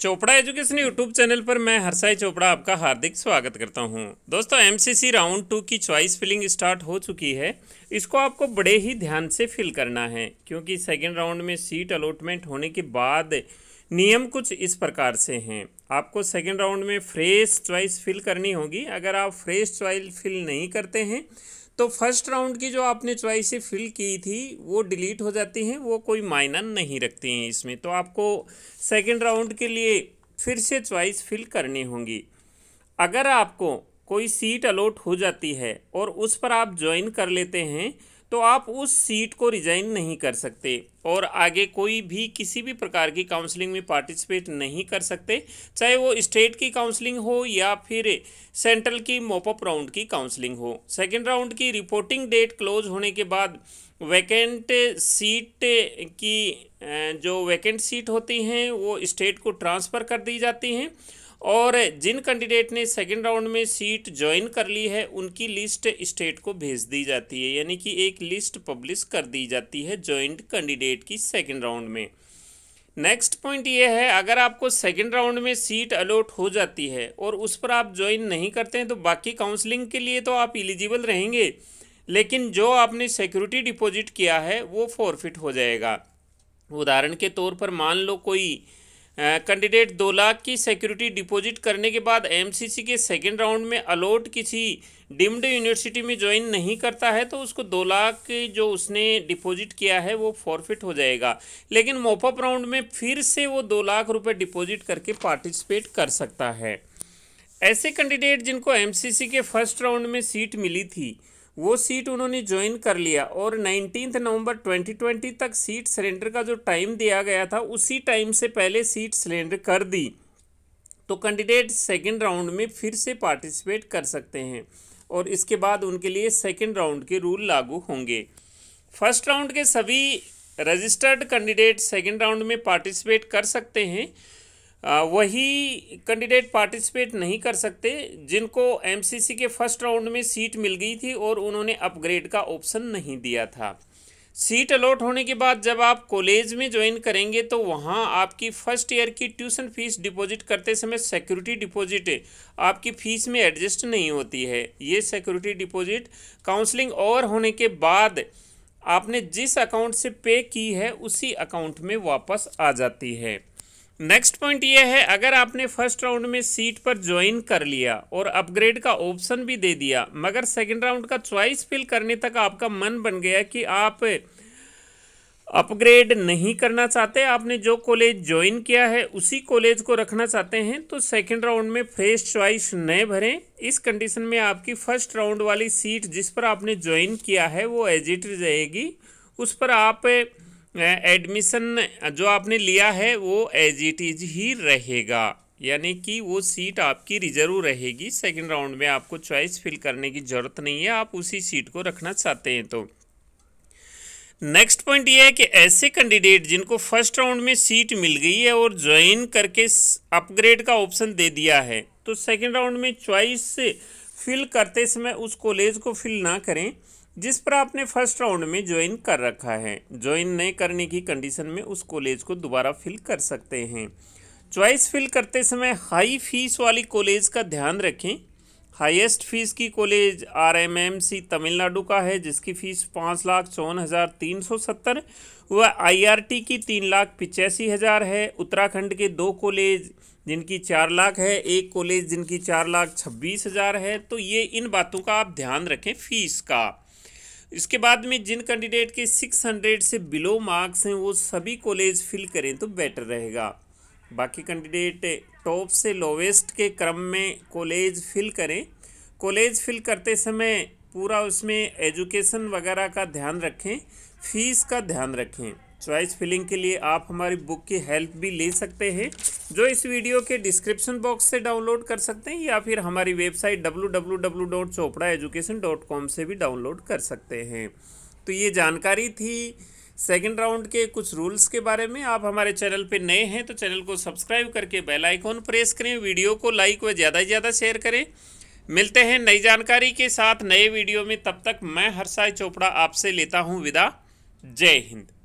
Chopra education YouTube channel पर मैं हरसाई चोपड़ा आपका हार्दिक स्वागत करता हूं दोस्तों एमसीसी राउंड टू की चॉइस फिलिंग स्टार्ट हो चुकी है इसको आपको बड़े ही ध्यान से फिल करना है क्योंकि सेकेंड राउंड में सीट अलॉटमेंट होने के बाद नियम कुछ इस प्रकार से हैं आपको सेकेंड राउंड में फ्रेश च्वाइस फिल करनी होगी अगर आप फ्रेश च्वाइस फिल नहीं करते हैं तो फर्स्ट राउंड की जो आपने चॉइसें फिल की थी वो डिलीट हो जाती हैं वो कोई मायना नहीं रखती हैं इसमें तो आपको सेकेंड राउंड के लिए फिर से च्वाइस फिल करनी होंगी अगर आपको कोई सीट अलॉट हो जाती है और उस पर आप ज्वाइन कर लेते हैं तो आप उस सीट को रिजाइन नहीं कर सकते और आगे कोई भी किसी भी प्रकार की काउंसलिंग में पार्टिसिपेट नहीं कर सकते चाहे वो स्टेट की काउंसलिंग हो या फिर सेंट्रल की मोपअप राउंड की काउंसलिंग हो सेकेंड राउंड की रिपोर्टिंग डेट क्लोज होने के बाद वैकेंट सीट की जो वैकेंट सीट होती हैं वो स्टेट को ट्रांसफ़र कर दी जाती हैं और जिन कैंडिडेट ने सेकेंड राउंड में सीट ज्वाइन कर ली है उनकी लिस्ट स्टेट को भेज दी जाती है यानी कि एक लिस्ट पब्लिश कर दी जाती है ज्वाइंट कैंडिडेट की सेकेंड राउंड में नेक्स्ट पॉइंट ये है अगर आपको सेकेंड राउंड में सीट अलॉट हो जाती है और उस पर आप ज्वाइन नहीं करते हैं तो बाकी काउंसलिंग के लिए तो आप इलिजिबल रहेंगे लेकिन जो आपने सिक्योरिटी डिपॉजिट किया है वो फॉरफिट हो जाएगा उदाहरण के तौर पर मान लो कोई कैंडिडेट दो लाख की सिक्योरिटी डिपॉजिट करने के बाद एमसीसी के सेकेंड राउंड में अलॉट किसी डिम्ड यूनिवर्सिटी में ज्वाइन नहीं करता है तो उसको दो लाख जो उसने डिपॉजिट किया है वो फॉरफिट हो जाएगा लेकिन मोपअप राउंड में फिर से वो दो लाख रुपए डिपॉजिट करके पार्टिसिपेट कर सकता है ऐसे कैंडिडेट जिनको एम के फर्स्ट राउंड में सीट मिली थी वो सीट उन्होंने ज्वाइन कर लिया और नाइनटीन नवंबर 2020 तक सीट सिलेंडर का जो टाइम दिया गया था उसी टाइम से पहले सीट सिलेंडर कर दी तो कैंडिडेट सेकेंड राउंड में फिर से पार्टिसिपेट कर सकते हैं और इसके बाद उनके लिए सेकेंड राउंड के रूल लागू होंगे फर्स्ट राउंड के सभी रजिस्टर्ड कैंडिडेट सेकेंड राउंड में पार्टिसिपेट कर सकते हैं वही कैंडिडेट पार्टिसिपेट नहीं कर सकते जिनको एमसीसी के फर्स्ट राउंड में सीट मिल गई थी और उन्होंने अपग्रेड का ऑप्शन नहीं दिया था सीट अलॉट होने के बाद जब आप कॉलेज में ज्वाइन करेंगे तो वहाँ आपकी फ़र्स्ट ईयर की ट्यूशन फीस डिपॉजिट करते समय सिक्योरिटी डिपॉजिट आपकी फ़ीस में एडजस्ट नहीं होती है ये सिक्योरिटी डिपॉजिट काउंसलिंग और होने के बाद आपने जिस अकाउंट से पे की है उसी अकाउंट में वापस आ जाती है नेक्स्ट पॉइंट ये है अगर आपने फर्स्ट राउंड में सीट पर ज्वाइन कर लिया और अपग्रेड का ऑप्शन भी दे दिया मगर सेकंड राउंड का चॉइस फिल करने तक आपका मन बन गया कि आप अपग्रेड नहीं करना चाहते आपने जो कॉलेज ज्वाइन किया है उसी कॉलेज को रखना चाहते हैं तो सेकंड राउंड में फ्रेश च्वाइस नए भरें इस कंडीशन में आपकी फर्स्ट राउंड वाली सीट जिस पर आपने ज्वाइन किया है वो एजिट रहेगी उस पर आप एडमिशन जो आपने लिया है वो एज इट इज ही रहेगा यानी कि वो सीट आपकी रिजर्व रहेगी सेकंड राउंड में आपको चॉइस फिल करने की ज़रूरत नहीं है आप उसी सीट को रखना चाहते हैं तो नेक्स्ट पॉइंट ये है कि ऐसे कैंडिडेट जिनको फर्स्ट राउंड में सीट मिल गई है और ज्वाइन करके अपग्रेड का ऑप्शन दे दिया है तो सेकंड राउंड में चॉइस फिल करते समय उस कॉलेज को फिल ना करें जिस पर आपने फर्स्ट राउंड में ज्वाइन कर रखा है ज्वाइन नहीं करने की कंडीशन में उस कॉलेज को दोबारा फिल कर सकते हैं चॉइस फिल करते समय हाई फीस वाली कॉलेज का ध्यान रखें हाईएस्ट फीस की कॉलेज आरएमएमसी तमिलनाडु का है जिसकी फ़ीस पाँच लाख चौवन हज़ार तीन सौ सत्तर व आईआरटी की तीन लाख पिचासी हज़ार है उत्तराखंड के दो कॉलेज जिनकी चार लाख है एक कॉलेज जिनकी चार लाख छब्बीस हज़ार है तो ये इन बातों का आप ध्यान रखें फ़ीस का इसके बाद में जिन कैंडिडेट के सिक्स हंड्रेड से बिलो मार्क्स हैं वो सभी कॉलेज फिल करें तो बेटर रहेगा बाकी कैंडिडेट टॉप से लोवेस्ट के क्रम में कॉलेज फिल करें कॉलेज फिल करते समय पूरा उसमें एजुकेशन वगैरह का ध्यान रखें फीस का ध्यान रखें चॉइस फिलिंग के लिए आप हमारी बुक की हेल्प भी ले सकते हैं जो इस वीडियो के डिस्क्रिप्शन बॉक्स से डाउनलोड कर सकते हैं या फिर हमारी वेबसाइट डब्ल्यू से भी डाउनलोड कर सकते हैं तो ये जानकारी थी सेकंड राउंड के कुछ रूल्स के बारे में आप हमारे चैनल पे नए हैं तो चैनल को सब्सक्राइब करके बेल आइकॉन प्रेस करें वीडियो को लाइक व ज़्यादा से ज़्यादा शेयर करें मिलते हैं नई जानकारी के साथ नए वीडियो में तब तक मैं हर्षाय चोपड़ा आपसे लेता हूँ विदा जय हिंद